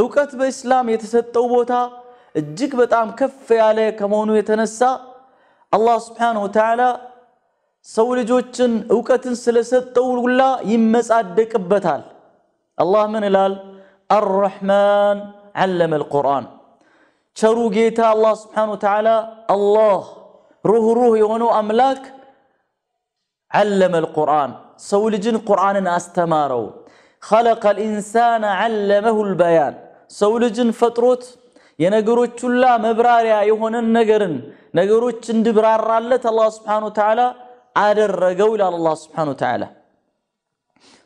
እውቀት በእስላም የተሰጠው ቦታ እጅግ በጣም ከፍ ያለ ከመሆኑ የተነሳ አላህ ስብሓነሁ ወተዓላ ሰው ልጆችን እውቀትን ስለሰጠው ሁላ ይመጻደቅበታል። አላህ ምን ይላል? አርረሕማን ዐለመ አልቁርአን። ቸሩ ጌታ አላህ ስብሓነሁ ወተዓላ አላህ ሩህሩህ የሆነው አምላክ ዐለመ አልቁርአን ሰው ልጅን ቁርአንን አስተማረው። ኸለቀ አልኢንሳነ ዐለመሁ አልበያን ሰው ልጅን ፈጥሮት የነገሮች ሁላ መብራሪያ የሆነን ነገርን ነገሮች እንድብራራለት አላህ Subhanahu Ta'ala አደረገው ይላል አላህ Subhanahu Ta'ala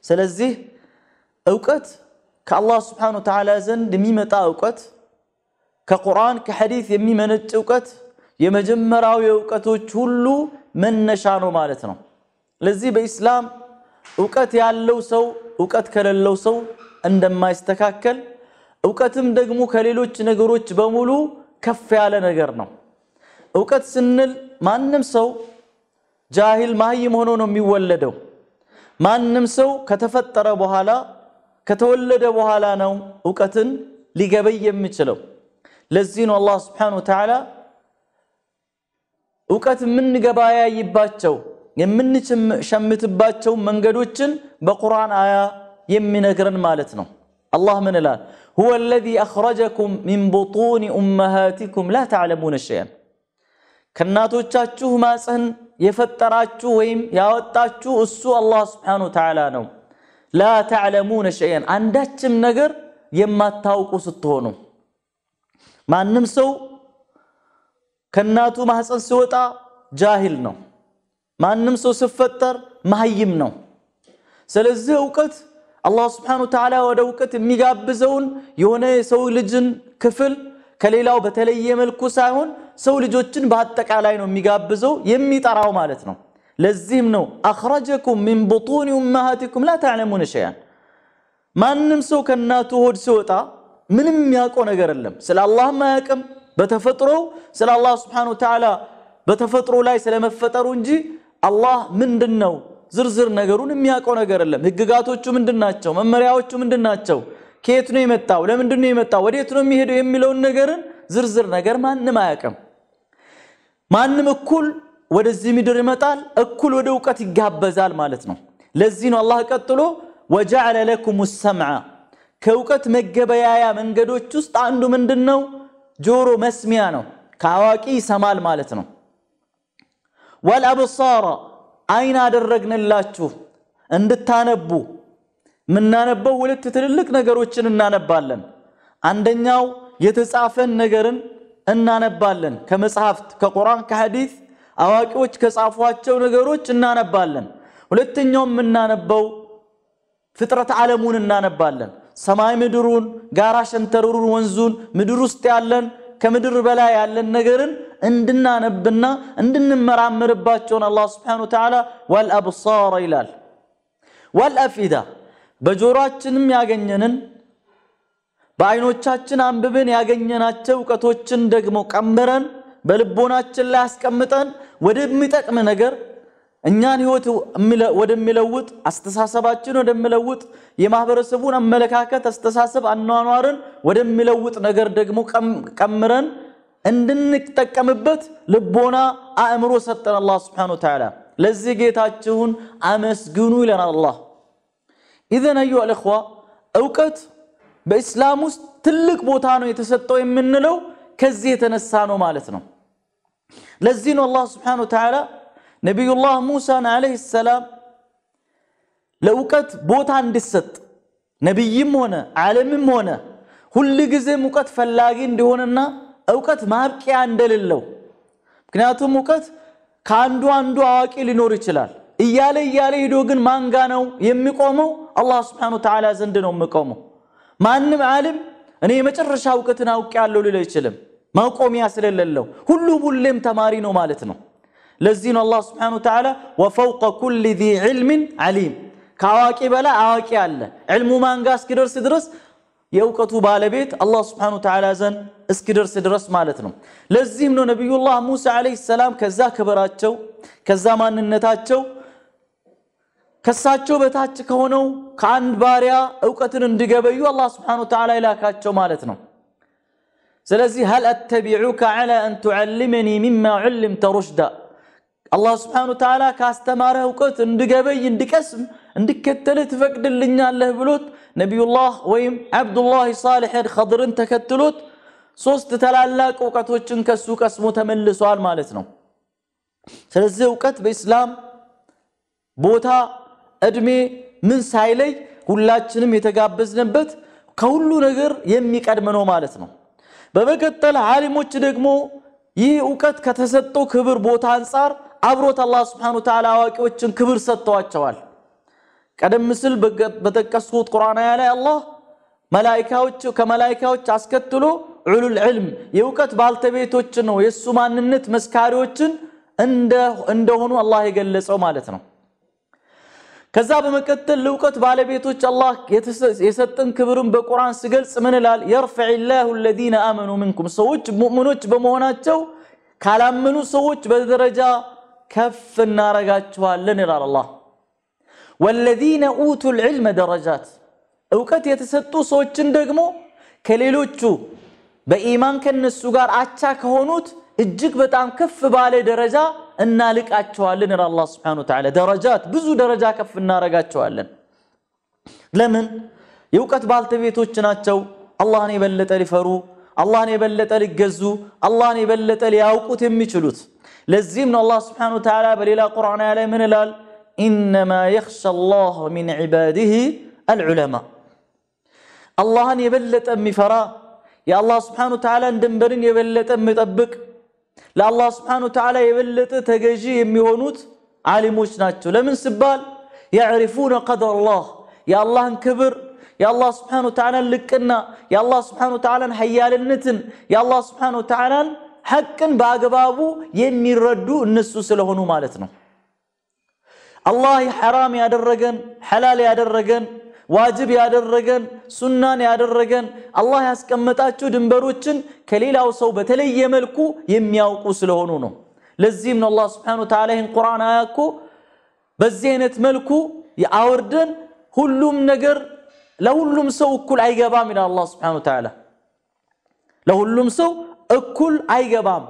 ስለዚህ እውቀት ከአላህ Subhanahu Ta'ala ዘንድ የሚመጣ እውቀት ከቁርአን ከሐዲስ የሚመነጭ እውቀት የመጀመሪያው የእውቀቶች ሁሉ መነሻ ነው ማለት ነው ለዚህ በኢስላም እውቀት ያለው ሰው እውቀት ከሌለው ሰው እንደማይስተካከል እውቀትም ደግሞ ከሌሎች ነገሮች በሙሉ ከፍ ያለ ነገር ነው። እውቀት ስንል ማንም ሰው ጃሂል ማህይም ሆኖ ነው የሚወለደው። ማንም ሰው ከተፈጠረ በኋላ ከተወለደ በኋላ ነው እውቀትን ሊገበይ የሚችለው። ለዚህ ነው አላህ ስብሓነሁ ወተዓላ እውቀት የምንገበያይባቸው የምንሸምትባቸው መንገዶችን በቁርአን አያ የሚነግረን ማለት ነው። አላህ ምን ይላል? هو الذي أخرجكم من بطون أمهاتكم لا تعلمون شيئا كناتو تشاتشوه ما سن يفتراتشوهم يا وتاتشوه السوء الله سبحانه وتعالى نو لا تعلمون شيئا عندكم نجر يما تاوكو ستونو ما نمسو كناتو ما سن سوتا جاهل نو ما نمسو سفتر ما هيم نو سلزه وقت አላህ ስብሓን ተዓላ ወደ እውቀት የሚጋብዘውን የሆነ የሰው ልጅን ክፍል ከሌላው በተለየ መልኩ ሳይሆን ሰው ልጆችን በአጠቃላይ ነው የሚጋብዘው የሚጠራው ማለት ነው። ለዚህም ነው አኽረጀኩም ሚን ቡጡኒ ኡመሃቲኩም ላ ተዕለሙነ ሸያን ማንም ሰው ከእናቱ ሆድ ሲወጣ ምንም የሚያውቀው ነገር የለም። ስለ አላህም አያውቅም። በተፈጥሮው ስለ አላህ ስብሓን ተዓላ በተፈጥሮ ላይ ስለመፈጠሩ እንጂ አላህ ምንድን ነው ዝርዝር ነገሩን የሚያውቀው ነገር የለም። ህግጋቶቹ ምንድን ናቸው? መመሪያዎቹ ምንድን ናቸው? ከየት ነው የመጣው? ለምንድን ነው የመጣው? ወዴት ነው የሚሄደው? የሚለውን ነገርን ዝርዝር ነገር ማንም አያውቅም። ማንም እኩል ወደዚህ ምድር ይመጣል፣ እኩል ወደ እውቀት ይጋበዛል ማለት ነው። ለዚህ ነው አላህ ቀጥሎ ወጀዐለ ለኩም ሰምዐ ከእውቀት መገበያያ መንገዶች ውስጥ አንዱ ምንድን ነው? ጆሮ መስሚያ ነው። ከአዋቂ ይሰማል ማለት ነው። ወልአብሳራ አይን አደረግንላችሁ እንድታነቡ። የምናነበው ሁለት ትልልቅ ነገሮችን እናነባለን። አንደኛው የተጻፈን ነገርን እናነባለን። ከመጽሐፍት ከቁርአን ከሐዲስ አዋቂዎች ከጻፏቸው ነገሮች እናነባለን። ሁለተኛው የምናነበው ፍጥረት ዓለሙን እናነባለን። ሰማይ ምድሩን፣ ጋራ ሸንተረሩን፣ ወንዙን፣ ምድር ውስጥ ያለን ከምድር በላይ ያለን ነገርን እንድናነብና እንድንመራምርባቸውን አላህ ስብሓነሁ ወተዓላ ወልአብሳር ይላል። ወልአፊዳ በጆሮአችንም ያገኘንን በአይኖቻችን አንብበን ያገኘናቸው እውቀቶችን ደግሞ ቀምረን በልቦናችን ላይ አስቀምጠን ወደሚጠቅም ነገር እኛን ህይወት ወደሚለውጥ አስተሳሰባችን ወደሚለውጥ የማህበረሰቡን አመለካከት፣ አስተሳሰብ፣ አኗኗርን ወደሚለውጥ ነገር ደግሞ ቀምረን اندنك تكمبت لبونا امرو ستر الله سبحانه وتعالى لزي جيتاتشون امس جنو لنا الله اذا ايها الاخوه اوكت باسلام تلك بوتانو يتستو من لو كزي تنسانو مالتنا لزين الله سبحانه وتعالى نبي الله موسى عليه السلام لوكت بوتان دست نبي يمونا عالم يمونا كل جزء مكت فلاجين دونا እውቀት ማብቂያ እንደሌለው። ምክንያቱም እውቀት ከአንዱ አንዱ አዋቂ ሊኖር ይችላል እያለ እያለ ሂዶ ግን ማንጋ ነው የሚቆመው? አላህ ስብሓነሁ ወተዓላ ዘንድ ነው የሚቆመው። ማንም ዓሊም እኔ የመጨረሻ እውቀትን አውቅ ያለው ሊል አይችልም፣ መቆሚያ ስለሌለው። ሁሉ ሁሌም ተማሪ ነው ማለት ነው። ለዚህ ነው አላህ ስብሓነሁ ወተዓላ ወፈውቀ ኩሊ ዚ ዒልሚን ዓሊም፣ ከአዋቂ በላይ አዋቂ አለ። ዕልሙ ማንጋ እስኪደርስ ድረስ የእውቀቱ ባለቤት አላህ ስብሓነሁ ወተዓላ ዘንድ እስኪደርስ ድረስ ማለት ነው ለዚህም ነው ነቢዩላህ ሙሳ አለይሂ ሰላም ከዛ ክብራቸው ከዛ ማንነታቸው ከሳቸው በታች ከሆነው ከአንድ ባሪያ እውቀትን እንዲገበዩ አላህ Subhanahu Ta'ala ይላካቸው ማለት ነው ስለዚህ هل اتبعك على ان تعلمني مما علمت رشدا አላህ Subhanahu Ta'ala ካስተማረ እውቀት እንዲገበይ እንዲቀስም እንዲከተል ትፈቅድልኛለህ ብሎት ነቢዩላህ ወይም አብዱላህ ሳሊሕን ኸድርን ተከትሎት ሶስት ተላላቅ እውቀቶችን ከሱ ቀስሞ ተመልሷል ማለት ነው። ስለዚህ እውቀት በኢስላም ቦታ፣ እድሜ ምን ሳይለይ ሁላችንም የተጋበዝንበት ከሁሉ ነገር የሚቀድም ነው ማለት ነው። በመቀጠል ዓሊሞች ደግሞ ይህ እውቀት ከተሰጠው ክብር ቦታ አንጻር አብሮት አላህ ስብሓነሁ ወተዓላ አዋቂዎችን ክብር ሰጥተዋቸዋል። ቀደም ሲል በጠቀስኩት ቁርአን ላይ አላህ ከመላይካዎች አስከትሎ ዑሉል ዕልም የእውቀት ባልተቤቶች ነው የእሱ ማንነት መስካሪዎችን እንደሆኑ አላህ የገለጸው ማለት ነው። ከዛ በመቀጠል ለእውቀት ባለቤቶች አላህ የሰጠን ክብርን በቁርአን ስገልጽ ምን ይላል? የርፈዕ ላሁ ለዚነ አመኑ ምንኩም ሰዎች ሙእምኖች በመሆናቸው ካላመኑ ሰዎች በደረጃ ከፍ እናረጋችኋለን ይላል አላህ። ወለዚነ ኡቱል ዒልመ ደረጃት እውቀት የተሰጡ ሰዎችን ደግሞ ከሌሎቹ بإيمان كن السجار أتاك هونوت الجك بتعم كف بعلى درجة إن لك أتشوالن رأى الله سبحانه وتعالى درجات بزو درجة كف النار جات شوالن لمن يوكت بالتبيت وتشنا تشو الله نيبلت لي فرو الله نيبلت لي جزو الله نيبلت لي أوكت أمي شلوت الله سبحانه وتعالى بليلا قرآن عليه من الال إنما يخشى الله من عباده العلماء الله نيبلت أمي فرا يا الله سبحانه وتعالى دمبرين يبلت متبك لا الله سبحانه وتعالى يبلت تجيجي ميونوت علي موش لمن سبال يعرفون قدر الله يا الله انكبر يا الله سبحانه وتعالى لكنا يا الله سبحانه وتعالى حيال النتن يا الله سبحانه وتعالى حقا باقبابو يمي ردو النسو سلهنو مالتنا الله حرام يا درقن حلال يا درقن ዋጅብ ያደረገን ሱናን ያደረገን አላህ ያስቀመጣቸው ድንበሮችን ከሌላው ሰው በተለየ መልኩ የሚያውቁ ስለሆኑ ነው። ለዚህም ነው አላህ ስብሓነሁ ወተዓላ ይህን ቁርአን አያኮ በዚህ አይነት መልኩ አውርደን ሁሉም ነገር ለሁሉም ሰው እኩል አይገባም ይላል አላህ ስብሓነሁ ወተዓላ። ለሁሉም ሰው እኩል አይገባም።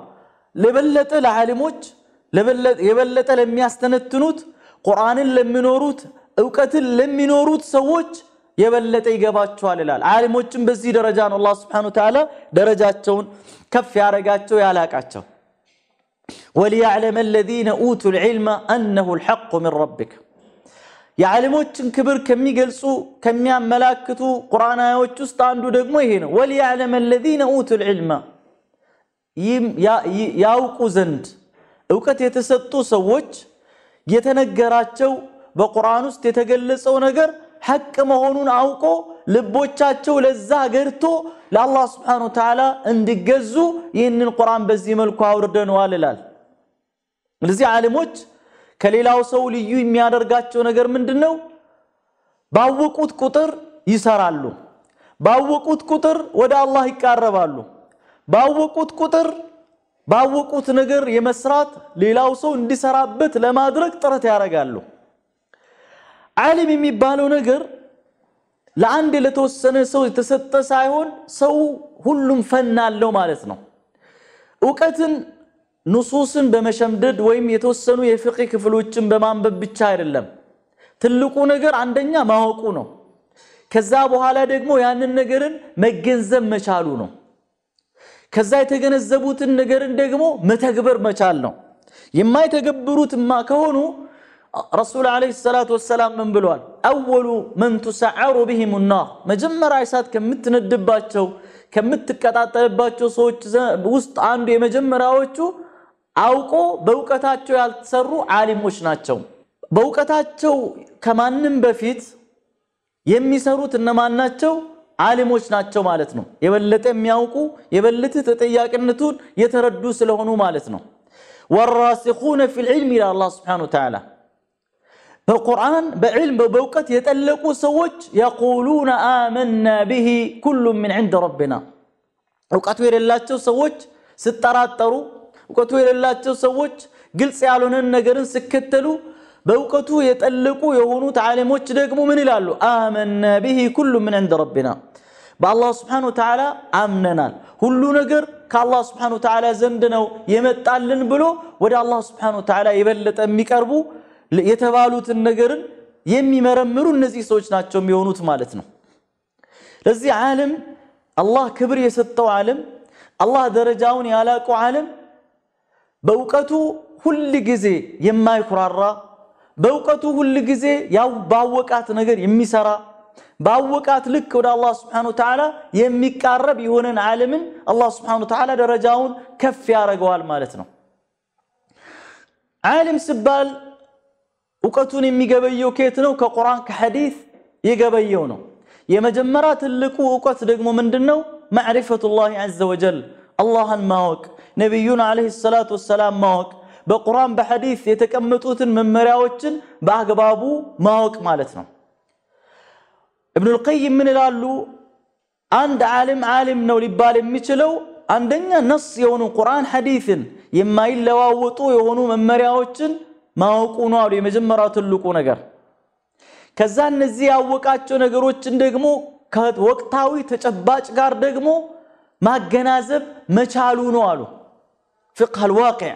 ለበለጠ ለዓሊሞች የበለጠ ለሚያስተነትኑት ቁርአንን ለሚኖሩት እውቀትን ለሚኖሩት ሰዎች የበለጠ ይገባቸዋል ይላል። ዓሊሞችም በዚህ ደረጃ ነው አላህ ስብሓነሁ ወተዓላ ደረጃቸውን ከፍ ያረጋቸው ያላቃቸው። ወሊያዕለመ አለዚነ ኡቱል ዒልመ አነሁ ልሐቁ ሚን ረቢክ የዓሊሞችን ክብር ከሚገልጹ ከሚያመላክቱ ቁርአናዎች ውስጥ አንዱ ደግሞ ይሄ ነው። ወሊያዕለመ አለዚነ ኡቱል ዒልመ ያውቁ ዘንድ እውቀት የተሰጡ ሰዎች የተነገራቸው በቁርአን ውስጥ የተገለጸው ነገር ሐቅ መሆኑን አውቆ ልቦቻቸው ለዛ ገርቶ ለአላህ ስብሓነሁ ወተዓላ እንዲገዙ ይህንን ቁርአን በዚህ መልኩ አውርደነዋል ይላል። ስለዚህ ዓሊሞች ከሌላው ሰው ልዩ የሚያደርጋቸው ነገር ምንድን ነው? ባወቁት ቁጥር ይሰራሉ። ባወቁት ቁጥር ወደ አላህ ይቃረባሉ። ባወቁት ቁጥር ባወቁት ነገር የመስራት ሌላው ሰው እንዲሰራበት ለማድረግ ጥረት ያደርጋሉ። ዓሊም የሚባለው ነገር ለአንድ ለተወሰነ ሰው የተሰጠ ሳይሆን ሰው ሁሉም ፈና አለው ማለት ነው። እውቀትን ንሱስን በመሸምደድ ወይም የተወሰኑ የፍቅህ ክፍሎችን በማንበብ ብቻ አይደለም። ትልቁ ነገር አንደኛ ማወቁ ነው። ከዛ በኋላ ደግሞ ያንን ነገርን መገንዘብ መቻሉ ነው። ከዛ የተገነዘቡትን ነገርን ደግሞ መተግበር መቻል ነው። የማይተገብሩትማ ከሆኑ ረሱል ዓለይሂ ሰላቱ ወሰላም ምን ብሏል? አወሉ መን ቱሰዓሩ ቢሂም ናር መጀመሪያ እሳት ከምትነድባቸው ከምትቀጣጠልባቸው ሰዎች ውስጥ አንዱ የመጀመሪያዎቹ አውቆ በእውቀታቸው ያልተሰሩ ዓሊሞች ናቸው። በእውቀታቸው ከማንም በፊት የሚሰሩት እነማን ናቸው? ዓሊሞች ናቸው ማለት ነው። የበለጠ የሚያውቁ የበለጠ ተጠያቂነቱን የተረዱ ስለሆኑ ማለት ነው። ወራሲኹነ ፊልዕልም ይላል አላህ ሱብሓነሁ ወተዓላ فالقرآن بعلم وبوقت يتألقوا سوج يقولون آمنا به كل من عند ربنا وقت وير الله تشو سوج سترات ترو وقت وير الله تشو سوج قلت سيالون النقرن سكتلو بوقتو يتألقوا يهونو تعالي موش دقمو من الالو آمنا به كل من عند ربنا الله سبحانه وتعالى آمننا كل نقر كالله سبحانه وتعالى زندنا يمتعلن بلو ودى الله سبحانه وتعالى يبلت أمي كربو የተባሉትን ነገርን የሚመረምሩ እነዚህ ሰዎች ናቸው የሚሆኑት ማለት ነው። ለዚህ ዓለም አላህ ክብር የሰጠው ዓለም፣ አላህ ደረጃውን ያላቀው ዓለም በእውቀቱ ሁል ጊዜ የማይኩራራ በእውቀቱ ሁል ጊዜ ያው ባወቃት ነገር የሚሰራ ባወቃት ልክ ወደ አላህ Subhanahu Ta'ala የሚቃረብ የሆነን ዓለምን አላህ Subhanahu Ta'ala ደረጃውን ከፍ ያደርገዋል ማለት ነው። ዓለም ሲባል እውቀቱን የሚገበየው ከየት ነው? ከቁርአን ከሐዲስ የገበየው ነው። የመጀመሪያ ትልቁ እውቀት ደግሞ ምንድነው? ማዕሪፈቱላሂ ዐዘ ወጀል አላህን ማወቅ፣ ነቢዩን ዓለይሂ ሰላቱ ወሰላም ማወቅ፣ በቁርአን በሐዲስ የተቀመጡትን መመሪያዎችን በአግባቡ ማወቅ ማለት ነው። ኢብኑል ቀይም ምን ይላሉ? አንድ ዓሊም ዓሊም ነው ሊባል የሚችለው አንደኛ ነስ የሆኑ ቁርአን ሐዲስን የማይለዋወጡ የሆኑ መመሪያዎችን ማወቁ ነው አሉ። የመጀመሪያው ትልቁ ነገር። ከዛ እነዚህ ያወቃቸው ነገሮችን ደግሞ ከወቅታዊ ተጨባጭ ጋር ደግሞ ማገናዘብ መቻሉ ነው አሉ። ፍቅህ አልዋቂዕ።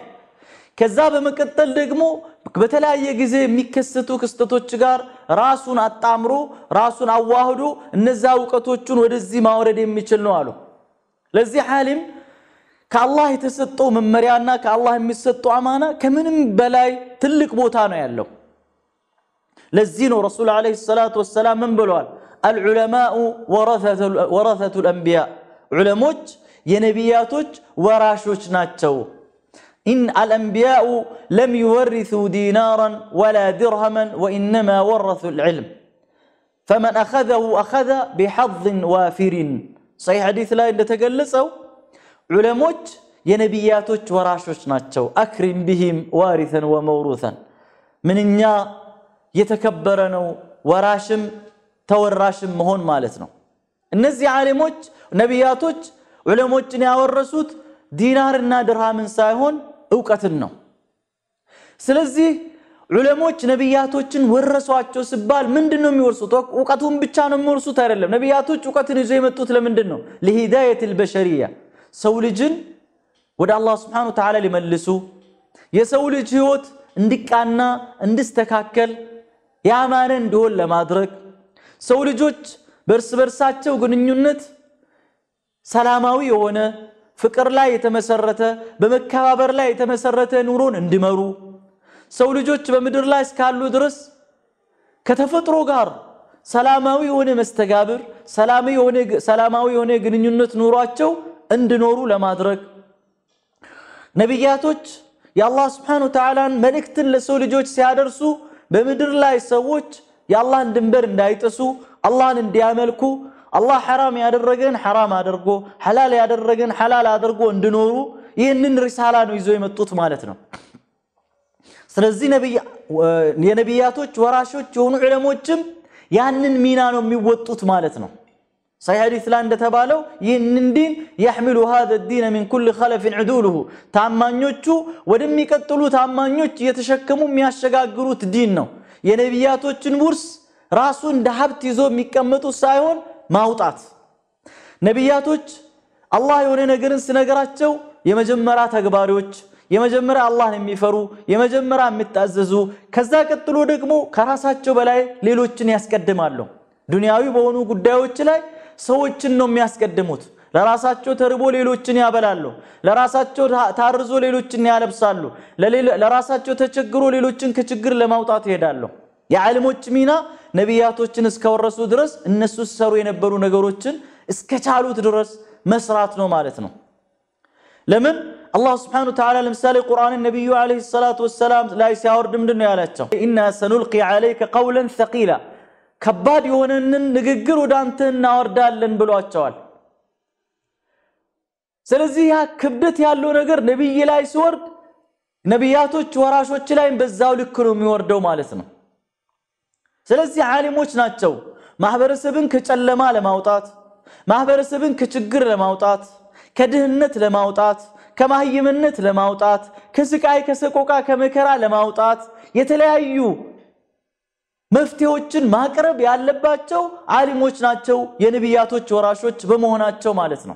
ከዛ በመቀጠል ደግሞ በተለያየ ጊዜ የሚከሰቱ ክስተቶች ጋር ራሱን አጣምሮ ራሱን አዋህዶ እነዛ እውቀቶቹን ወደዚህ ማውረድ የሚችል ነው አሉ። ለዚህ ዓሊም كالله تستو من مريانا كالله يمسطو عمانا كمن بلاي تلك بوتانا يلو لزينو رسول عليه الصلاة والسلام من بلوان العلماء ورثة, ورثة الأنبياء علموك ينبياتك وراشوك ناتشو إن الأنبياء لم يورثوا دينارا ولا درهما وإنما ورثوا العلم فمن أخذه أخذ بحظ وافر صحيح حديث لا إلا تقلصه ዑለሞች የነቢያቶች ወራሾች ናቸው። አክሪም ቢሂም ዋሪተን ወመውሩተን ምንኛ የተከበረ ነው ወራሽም ተወራሽም መሆን ማለት ነው። እነዚህ ዓሊሞች ነቢያቶች ዑለሞችን ያወረሱት ዲናርና ድርሃምን ሳይሆን እውቀትን ነው። ስለዚህ ዑለሞች ነቢያቶችን ወረሷቸው ሲባል ምንድን ነው የሚወርሱት? እውቀቱን ብቻ ነው የሚወርሱት አይደለም። ነቢያቶች እውቀትን ይዞ የመጡት ለምንድን ነው? ለሂዳየት ልበሸሪያ ሰው ልጅን ወደ አላህ ስብሓን ተዓላ ሊመልሱ የሰው ልጅ ህይወት እንዲቃና እንዲስተካከል ያማረ እንዲሆን ለማድረግ ሰው ልጆች በእርስ በርሳቸው ግንኙነት ሰላማዊ የሆነ ፍቅር ላይ የተመሰረተ በመከባበር ላይ የተመሰረተ ኑሮን እንዲመሩ ሰው ልጆች በምድር ላይ እስካሉ ድረስ ከተፈጥሮ ጋር ሰላማዊ የሆነ መስተጋብር ሰላማዊ የሆነ ግንኙነት ኑሯቸው እንዲኖሩ ለማድረግ ነቢያቶች የአላህ ስብሓነሁ ወተዓላን መልእክትን ለሰው ልጆች ሲያደርሱ በምድር ላይ ሰዎች የአላህን ድንበር እንዳይጥሱ አላህን እንዲያመልኩ አላህ ሐራም ያደረገን ሐራም አድርጎ ሐላል ያደረገን ሐላል አድርጎ እንዲኖሩ ይህንን ሪሳላ ነው ይዞ የመጡት ማለት ነው። ስለዚህ የነቢያቶች ወራሾች የሆኑ ዕለሞችም ያንን ሚና ነው የሚወጡት ማለት ነው። ሳይ ሐዲስ ላይ እንደተባለው ይህንን ዲን የሕሚሉ ሃዘ ዲነ ሚን ኩል ኸለፊን ዕዱሉሁ ታማኞቹ ወደሚቀጥሉ ታማኞች እየተሸከሙ የሚያሸጋግሩት ዲን ነው። የነቢያቶችን ውርስ ራሱ እንደ ሀብት ይዞ የሚቀመጡ ሳይሆን ማውጣት። ነቢያቶች አላህ የሆነ ነገርን ስነገራቸው የመጀመሪያ ተግባሪዎች፣ የመጀመሪያ አላህን የሚፈሩ የመጀመሪያ የሚታዘዙ፣ ከዛ ቀጥሎ ደግሞ ከራሳቸው በላይ ሌሎችን ያስቀድማሉ። ዱንያዊ በሆኑ ጉዳዮች ላይ ሰዎችን ነው የሚያስቀድሙት። ለራሳቸው ተርቦ ሌሎችን ያበላሉ። ለራሳቸው ታርዞ ሌሎችን ያለብሳሉ። ለራሳቸው ተቸግሮ ሌሎችን ከችግር ለማውጣት ይሄዳሉ። የዓለሞች ሚና ነቢያቶችን እስከወረሱ ድረስ እነሱ ሲሰሩ የነበሩ ነገሮችን እስከቻሉት ድረስ መስራት ነው ማለት ነው። ለምን አላህ ስብሓነሁ ወተዓላ ለምሳሌ ቁርአንን ነቢዩ ዓለይሂ ሰላቱ ወሰላም ላይ ሲያወርድ ምንድን ነው ያላቸው? ኢና ሰኑልቂ ዓለይከ ቀውለን ሰቂላ ከባድ የሆነንን ንግግር ወደ አንተ እናወርዳለን ብሏቸዋል። ስለዚህ ያ ክብደት ያለው ነገር ነቢይ ላይ ሲወርድ ነቢያቶች ወራሾች ላይም በዛው ልክ ነው የሚወርደው ማለት ነው። ስለዚህ ዓሊሞች ናቸው ማህበረሰብን ከጨለማ ለማውጣት ማህበረሰብን ከችግር ለማውጣት ከድህነት ለማውጣት ከማህይምነት ለማውጣት ከስቃይ ከሰቆቃ ከመከራ ለማውጣት የተለያዩ መፍትሄዎችን ማቅረብ ያለባቸው አሊሞች ናቸው፣ የነቢያቶች ወራሾች በመሆናቸው ማለት ነው።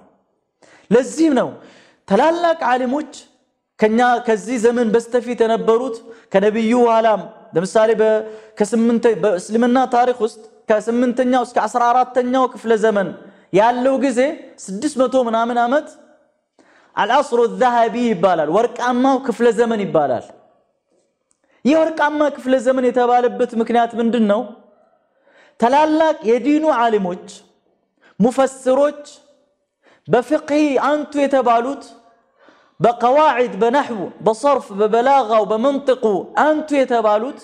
ለዚህም ነው ታላላቅ አሊሞች ከኛ ከዚህ ዘመን በስተፊት የነበሩት ከነቢዩ ኋላም ለምሳሌ በእስልምና ታሪክ ውስጥ ከስምንተኛው እስከ አስራ አራተኛው ክፍለ ዘመን ያለው ጊዜ ስድስት መቶ ምናምን ዓመት አልአስሩ ዛሃቢ ይባላል። ወርቃማው ክፍለ ዘመን ይባላል። يورك أمك في الزمن يتبال بيت مكنيات من دنو تلالك يدينو عالموج مفسروج بفقهي أنتو يتبالوت بقواعد بنحو بصرف ببلاغة وبمنطق أنتو يتبالوت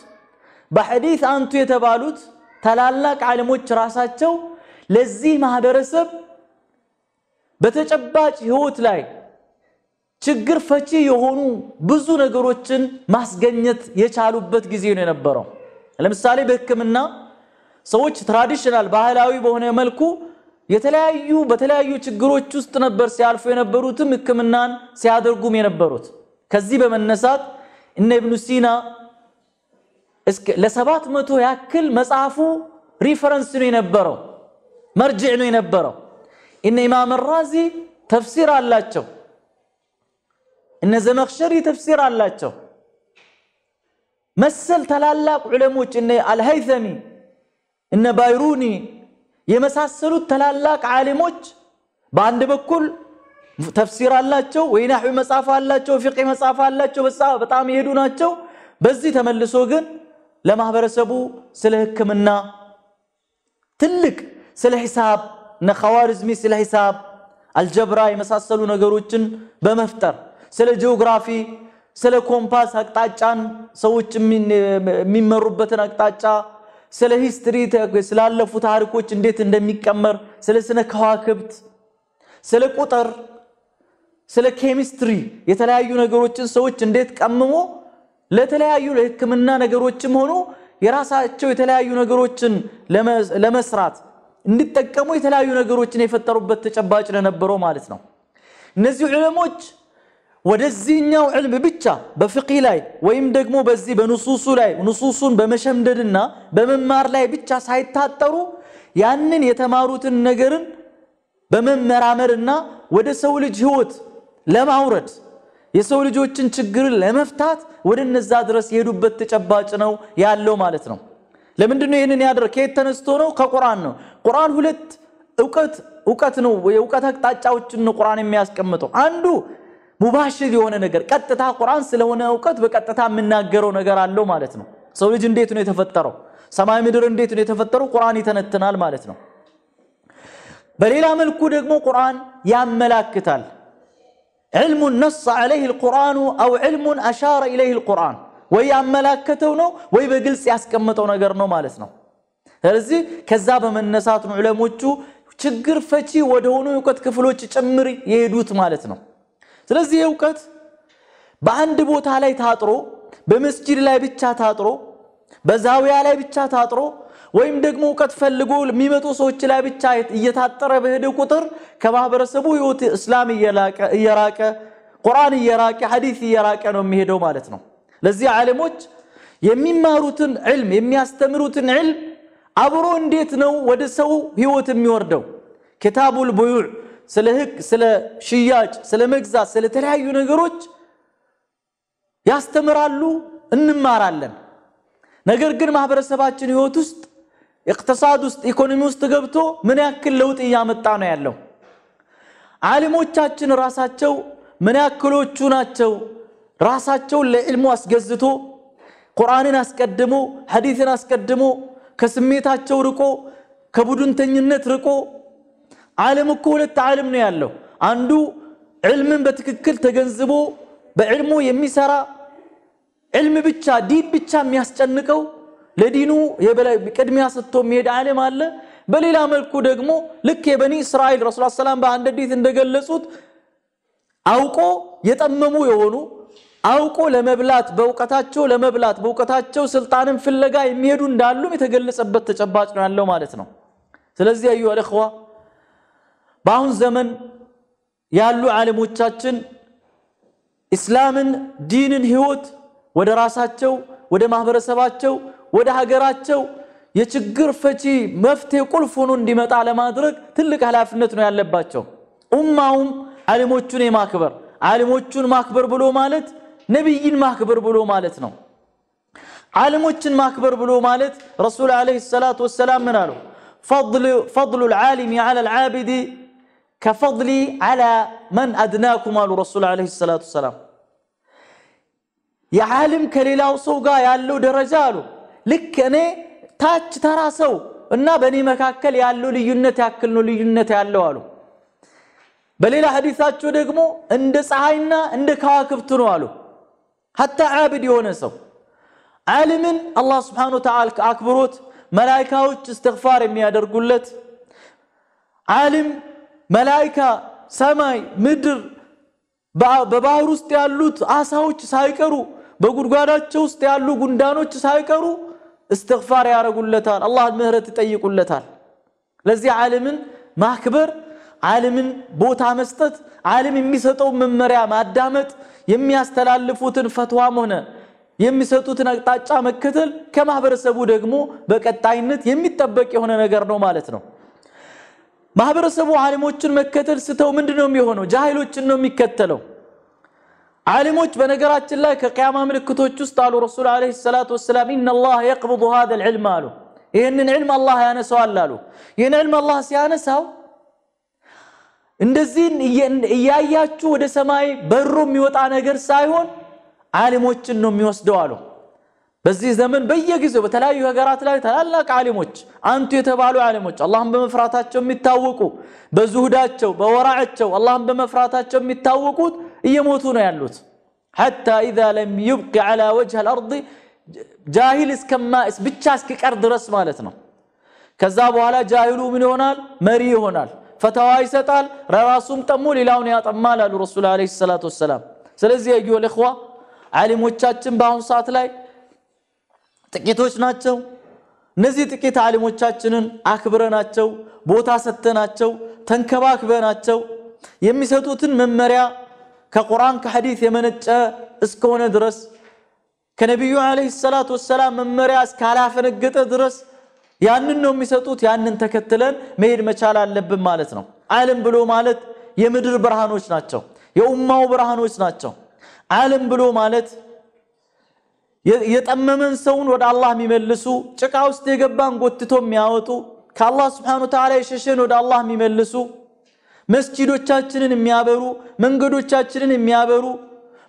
بحديث أنتو يتبالوت تلالك عالموج راساتشو لزيه ما هذا رسب بتجباج هوت ችግር ፈቺ የሆኑ ብዙ ነገሮችን ማስገኘት የቻሉበት ጊዜ ነው የነበረው። ለምሳሌ በሕክምና ሰዎች ትራዲሽናል ባህላዊ በሆነ መልኩ የተለያዩ በተለያዩ ችግሮች ውስጥ ነበር ሲያልፉ የነበሩትም ሕክምናን ሲያደርጉም የነበሩት። ከዚህ በመነሳት እነ ኢብኑ ሲና ለሰባት መቶ ያክል መጽሐፉ ሪፈረንስ ነው የነበረው፣ መርጅዕ ነው የነበረው። እነ ኢማም ራዚ ተፍሲር አላቸው። إن زمخشري تفسير على الله مسل تلالاق علموش إن الهيثمي إن بايروني يمساسلو تلالاق عالموش بعند بكل تفسير على الله وينحو مسافة الله وفقه مسافة الله بسافة بطعم يهدونا بزي تملسو قن لما برسبو سلهك كمنا تلك سله حساب نخوارزمي سله حساب الجبراء يمساسلو نقروش بمفتر ስለ ጂኦግራፊ፣ ስለ ኮምፓስ አቅጣጫን ሰዎች የሚመሩበትን አቅጣጫ፣ ስለ ሂስትሪ ስላለፉ ታሪኮች እንዴት እንደሚቀመር፣ ስለ ስነ ከዋክብት፣ ስለ ቁጥር፣ ስለ ኬሚስትሪ የተለያዩ ነገሮችን ሰዎች እንዴት ቀምሞ ለተለያዩ ለህክምና ነገሮችም ሆኖ የራሳቸው የተለያዩ ነገሮችን ለመስራት እንዲጠቀሙ የተለያዩ ነገሮችን የፈጠሩበት ተጨባጭ ለነበረው ማለት ነው። እነዚህ ዕለሞች ወደዚህኛው ዕልም ብቻ በፍቂ ላይ ወይም ደግሞ በዚህ በንሱሱ ላይ ንሱሱን በመሸምደድና በመማር ላይ ብቻ ሳይታጠሩ ያንን የተማሩትን ነገርን በመመራመርና ወደ ሰው ልጅ ህይወት ለማውረድ የሰው ልጆችን ችግርን ለመፍታት ወደ እነዛ ድረስ የሄዱበት ተጨባጭ ነው ያለው ማለት ነው። ለምንድን ነው ይህንን ያደረግ? ከየት ተነስቶ ነው? ከቁርአን ነው። ቁርአን ሁለት እውቀት እውቀት ነው። የእውቀት አቅጣጫዎችን ነው ቁርአን የሚያስቀምጠው። አንዱ ሙባሽር የሆነ ነገር ቀጥታ ቁርአን ስለሆነ እውቀት በቀጥታ የምናገረው ነገር አለው ማለት ነው። ሰው ልጅ እንዴት ነው የተፈጠረው? ሰማይ ምድር እንዴት ነው የተፈጠረው? ቁርአን ይተነትናል ማለት ነው። በሌላ መልኩ ደግሞ ቁርአን ያመላክታል። ዕልሙን ነሳ ዐለይህ ልቁርአኑ አው ዕልሙን አሻረ ኢለይህ ልቁርአን ወይ ያመላከተው ነው ወይ በግልጽ ያስቀመጠው ነገር ነው ማለት ነው። ስለዚህ ከዛ በመነሳት ነው ዑለሞቹ ችግር ፈቺ ወደሆኑ የእውቀት ክፍሎች ጭምር የሄዱት ማለት ነው። ስለዚህ እውቀት በአንድ ቦታ ላይ ታጥሮ በመስጂድ ላይ ብቻ ታጥሮ በዛዊያ ላይ ብቻ ታጥሮ ወይም ደግሞ እውቀት ፈልጎ የሚመጡ ሰዎች ላይ ብቻ እየታጠረ በሄደ ቁጥር ከማህበረሰቡ ህይወት እስላም እየራቀ ቁርአን እየራቀ ሐዲስ እየራቀ ነው የሚሄደው ማለት ነው። ለዚህ ዓለሞች የሚማሩትን ዕልም የሚያስተምሩትን ዕልም አብሮ እንዴት ነው ወደ ሰው ህይወት የሚወርደው ኪታቡል ቡዩዕ ስለ ህግ፣ ስለ ሽያጭ፣ ስለ መግዛት፣ ስለ ተለያዩ ነገሮች ያስተምራሉ፣ እንማራለን። ነገር ግን ማህበረሰባችን ህይወት ውስጥ እቅትሳድ ውስጥ ኢኮኖሚ ውስጥ ገብቶ ምን ያክል ለውጥ እያመጣ ነው ያለው? ዓሊሞቻችን ራሳቸው ምን ያክሎቹ ናቸው ራሳቸውን ለዕልሙ አስገዝቶ ቁርአንን አስቀድሞ ሐዲትን አስቀድሞ ከስሜታቸው ርቆ ከቡድንተኝነት ርቆ ዓለም እኮ ሁለት ዓለም ነው ያለው። አንዱ ዕልምን በትክክል ተገንዝቦ በዕልሙ የሚሰራ ዕልም ብቻ ዲን ብቻ የሚያስጨንቀው ለዲኑ የበላይ ቅድሚያ ሰጥቶ የሚሄድ ዓለም አለ። በሌላ መልኩ ደግሞ ልክ የበኒ እስራኤል ረሱል ሰላም በአንድ ዲት እንደገለጹት አውቆ የጠመሙ የሆኑ አውቆ ለመብላት በእውቀታቸው ለመብላት በእውቀታቸው ስልጣንን ፍለጋ የሚሄዱ እንዳሉም የተገለጸበት ተጨባጭ ነው ያለው ማለት ነው። ስለዚህ አዩ አልእኽዋ በአሁን ዘመን ያሉ ዓለሞቻችን ኢስላምን፣ ዲንን፣ ህይወት ወደ ራሳቸው፣ ወደ ማህበረሰባቸው፣ ወደ ሀገራቸው የችግር ፈቺ መፍትሄ ቁልፍ ሆኖ እንዲመጣ ለማድረግ ትልቅ ኃላፊነት ነው ያለባቸው። ኡማውም ዓለሞቹን የማክበር ዓለሞቹን ማክበር ብሎ ማለት ነቢይን ማክበር ብሎ ማለት ነው። ዓለሞችን ማክበር ብሎ ማለት ረሱል ዓለይሂ ሰላቱ ወሰላም ምን አሉ? ፈضሉ ልዓሊሚ ዓላ ልዓቢዲ ከፈድሊ ዓላ መን አድናኩም አሉ ረሱል ዓለይሂ ሰላቱ ሰላም። የዓሊም ከሌላው ሰው ጋር ያለው ደረጃ አሉ ልክ እኔ ታች ተራ ሰው እና በእኔ መካከል ያለው ልዩነት ያክል ነው ልዩነት ያለው አሉ። በሌላ ሐዲሳቸው ደግሞ እንደ ፀሐይና እንደ ከዋክብት ነው አሉ። ሐታ ዓብድ የሆነ ሰው ዓሊምን አላህ ስብሓነሁ ወተዓላ አክብሮት መላኢካዎች እስትግፋር የሚያደርጉለት ዓሊም መላይካ ሰማይ፣ ምድር፣ በባህር ውስጥ ያሉት አሳዎች ሳይቀሩ በጉድጓዳቸው ውስጥ ያሉ ጉንዳኖች ሳይቀሩ እስትግፋር ያደርጉለታል። አላህን ምህረት ይጠይቁለታል። ለዚህ ዓለምን ማክበር፣ ዓለምን ቦታ መስጠት፣ ዓለም የሚሰጠውን መመሪያ ማዳመጥ፣ የሚያስተላልፉትን ፈትዋም ሆነ የሚሰጡትን አቅጣጫ መከተል ከማህበረሰቡ ደግሞ በቀጣይነት የሚጠበቅ የሆነ ነገር ነው ማለት ነው። ማህበረሰቡ ዓሊሞችን መከተል ስተው ምንድነው የሚሆነው? ጃሂሎችን ነው የሚከተለው። ዓሊሞች በነገራችን ላይ ከቅያማ ምልክቶች ውስጥ አሉ ረሱል ዓለይሂ ሰላቱ ወሰላም ኢነላህ የቅብዱ ሃዘል ዒልም አሉ። ይህንን ዒልም አላህ ያነሳዋል አሉ። ይህን ዒልም አላህ ሲያነሳው እንደዚህ እያያችሁ ወደ ሰማይ በሮ የሚወጣ ነገር ሳይሆን ዓሊሞችን ነው የሚወስደው አሉ። በዚህ ዘመን በየጊዜው በተለያዩ ሀገራት ላይ ታላላቅ ዓሊሞች አንቱ የተባሉ ዓሊሞች አላህን በመፍራታቸው የሚታወቁ በዙሁዳቸው በወራዓቸው አላህን በመፍራታቸው የሚታወቁት እየሞቱ ነው ያሉት። ሐታ ኢዛ ለም ይብቂ ዐላ ወጅህ አልአርድ ጃሂል ብቻ እስኪቀር ድረስ ማለት ነው። ከዛ በኋላ ጃሂሉ ምን ይሆናል? መሪ ይሆናል። ፈተዋ ይሰጣል። ለራሱም ጠሙ ሌላውን ያጠማል አሉ ረሱል ዓለይሂ ሰላቱ ወሰላም። ስለዚህ አዩሀል ኢኽዋ ዓሊሞቻችን በአሁኑ ሰዓት ላይ ጥቂቶች ናቸው። እነዚህ ጥቂት አሊሞቻችንን አክብረናቸው፣ ቦታ ሰተናቸው፣ ተንከባክበናቸው የሚሰጡትን መመሪያ ከቁርአን ከሐዲስ የመነጨ እስከሆነ ድረስ ከነቢዩ ዓለይሂ ሰላት ወሰላም መመሪያ እስካላፈነገጠ ድረስ ያንን ነው የሚሰጡት። ያንን ተከትለን መሄድ መቻል አለብን ማለት ነው። አለም ብሎ ማለት የምድር ብርሃኖች ናቸው፣ የኡማው ብርሃኖች ናቸው። አለም ብሎ ማለት የጠመመን ሰውን ወደ አላህ የሚመልሱ ጭቃ ውስጥ የገባን ጎትቶ የሚያወጡ ከአላህ ስብሓነ ወተዓላ የሸሸን ወደ አላህ የሚመልሱ መስጂዶቻችንን የሚያበሩ መንገዶቻችንን የሚያበሩ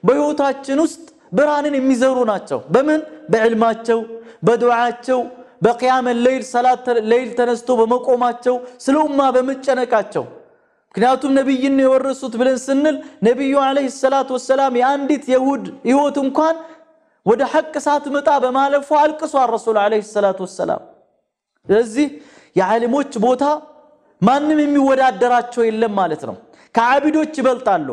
በህይወታችን ውስጥ ብርሃንን የሚዘሩ ናቸው። በምን በዕልማቸው፣ በዱዓቸው፣ በቅያመ ሌይል ሰላት ለይል ተነስቶ በመቆማቸው ስለ ኡማ በመጨነቃቸው ምክንያቱም ነቢይን የወረሱት ብለን ስንል ነቢዩ ዓለይሂ ሰላት ወሰላም የአንዲት የሁድ ህይወት እንኳን ወደ ሐቅ ሳትመጣ በማለፉ አልቅሷል ረሱል ዓለይሂ ሰላቱ ወሰላም። ስለዚህ የዓሊሞች ቦታ ማንም የሚወዳደራቸው የለም ማለት ነው። ከዓቢዶች ይበልጣሉ፣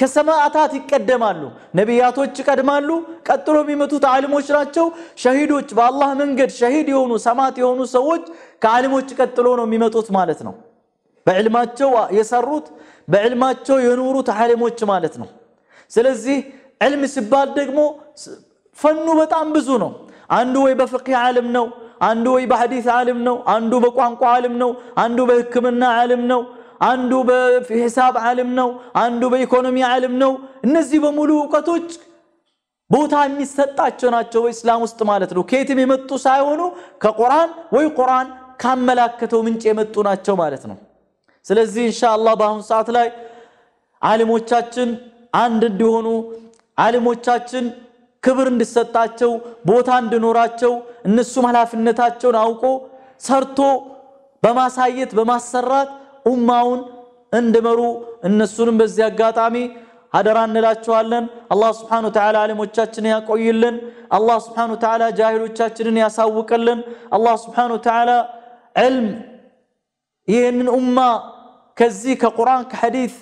ከሰማዕታት ይቀደማሉ። ነቢያቶች ይቀድማሉ፣ ቀጥሎ የሚመጡት ዓሊሞች ናቸው። ሸሂዶች፣ በአላህ መንገድ ሸሂድ የሆኑ ሰማዕት የሆኑ ሰዎች ከዓሊሞች ቀጥሎ ነው የሚመጡት ማለት ነው። በዕልማቸው የሰሩት በዕልማቸው የኖሩት ዓሊሞች ማለት ነው። ስለዚህ ዕልም ሲባል ደግሞ ፈኑ በጣም ብዙ ነው። አንዱ ወይ በፍቅህ ዓለም ነው፣ አንዱ ወይ በሐዲስ ዓለም ነው፣ አንዱ በቋንቋ ዓለም ነው፣ አንዱ በሕክምና ዓለም ነው፣ አንዱ በሂሳብ ዓለም ነው፣ አንዱ በኢኮኖሚ ዓለም ነው። እነዚህ በሙሉ እውቀቶች ቦታ የሚሰጣቸው ናቸው በእስላም ውስጥ ማለት ነው። ከየትም የመጡ ሳይሆኑ ከቁርአን ወይ ቁርአን ካመላከተው ምንጭ የመጡ ናቸው ማለት ነው። ስለዚህ ኢንሻአላህ በአሁኑ ሰዓት ላይ ዓሊሞቻችን አንድ እንዲሆኑ ዓሊሞቻችን ክብር እንድሰጣቸው ቦታ እንድኖራቸው እነሱም ኃላፊነታቸውን አውቆ ሰርቶ በማሳየት በማሰራት ኡማውን እንድመሩ እነሱንም በዚህ አጋጣሚ አደራ እንላቸዋለን። አላህ ስብሓነ ወተዓላ ዓሊሞቻችንን ያቆይልን። አላህ ስብሓነ ወተዓላ ጃሂሎቻችንን ያሳውቅልን። አላህ ስብሓነ ወተዓላ ዕልም ይህንን ኡማ ከዚህ ከቁርአን ከሐዲት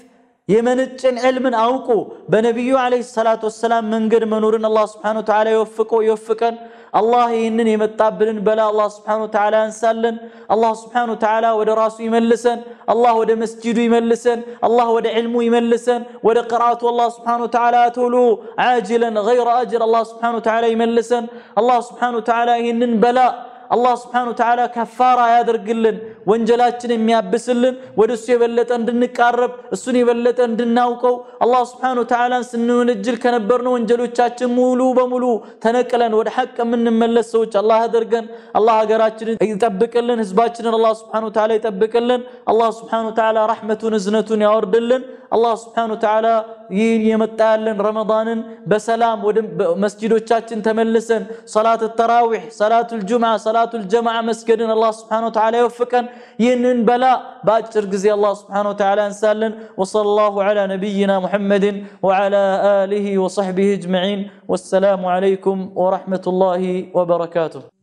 يمنتشن علم أوكو بنبيو عليه الصلاة والسلام من غير منور الله سبحانه وتعالى يوفقه يوفقن الله إنني متقبلن بلا الله سبحانه وتعالى أنسلن الله سبحانه وتعالى ود راسه يملسن الله ود مسجد يملسن الله ود علمه يملسن ود قراءة الله سبحانه وتعالى تولو عاجلا غير أجر الله سبحانه وتعالى يملسن الله سبحانه وتعالى إنن بلا الله سبحانه وتعالى كفارة يا درقلن ወንጀላችን የሚያብስልን ወደ እሱ የበለጠ እንድንቃረብ እሱን የበለጠ እንድናውቀው አላህ ስብሓን ተዓላን ስንወነጅል ከነበርነው ወንጀሎቻችን ሙሉ በሙሉ ተነቅለን ወደ ሐቅ የምንመለስ ሰዎች አላህ አደርገን። አላህ ሀገራችንን ይጠብቅልን፣ ህዝባችንን አላህ ስብሓን ተዓላ ይጠብቅልን። አላህ ስብሓን ተዓላ ረሕመቱን እዝነቱን ያወርድልን። الله سبحانه وتعالى يمتعلن رمضان بسلام مسجد وشاكين تملسن صلاة التراويح صلاة الجمعة صلاة الجمعة مسجد الله سبحانه وتعالى يوفقا ينن بلاء باجر قزي الله سبحانه وتعالى انسالن وصلى الله على نبينا محمد وعلى آله وصحبه اجمعين والسلام عليكم ورحمة الله وبركاته